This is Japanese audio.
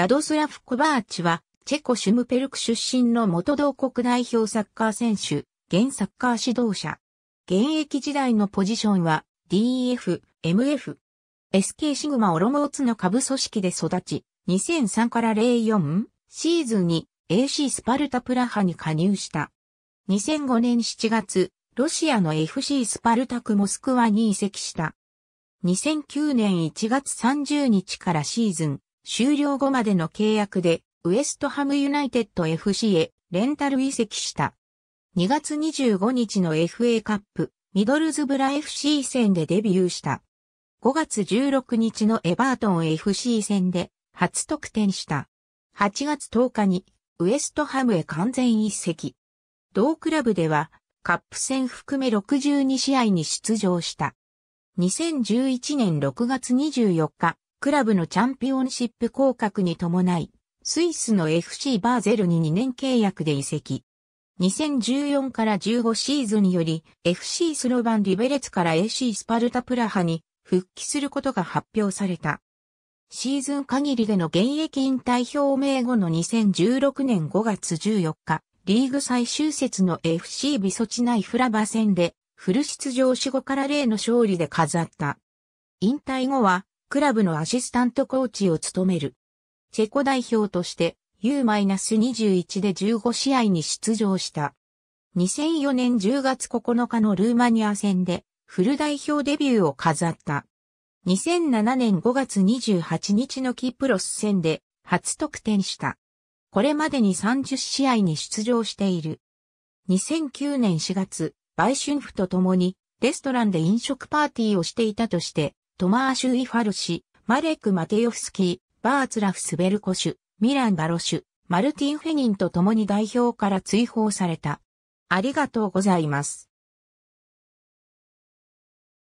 ラドスラフ・コバーチは、チェコ・シュムペルク出身の元同国代表サッカー選手、現サッカー指導者。現役時代のポジションは、DF、MF。SK シグマオロモーツの下部組織で育ち、2003から04シーズンに AC スパルタプラハに加入した。2005年7月、ロシアの FC スパルタクモスクワに移籍した。2009年1月30日からシーズン終了後までの契約で、ウエストハムユナイテッド FC へレンタル移籍した。2月25日の FA カップ、ミドルズブラ FC 戦でデビューした。5月16日のエバートン FC 戦で初得点した。8月10日にウエストハムへ完全移籍。同クラブではカップ戦含め62試合に出場した。2011年6月24日、クラブのチャンピオンシップ降格に伴い、スイスの FC バーゼルに2年契約で移籍。2014から15シーズンにより FC スロバン・リベレツから AC スパルタプラハに復帰することが発表された。シーズン限りでの現役引退表明後の2016年5月14日、リーグ最終節の FC ビソチナイフラバ戦でフル出場死後から例の勝利で飾った。引退後はクラブのアシスタントコーチを務める。チェコ代表として U-21 で15試合に出場した。2004年10月9日のルーマニア戦でフル代表デビューを飾った。2007年5月28日のキプロス戦で初得点した。これまでに30試合に出場している。2009年4月、売春婦と共にレストランで飲食パーティーをしていたとしてトマーシュ・イファルシ、マレック・マテヨフスキー、バーツラフ・スベルコシュ、ミラン・バロシュ、マルティン・フェニンと共に代表から追放された。ありがとうございます。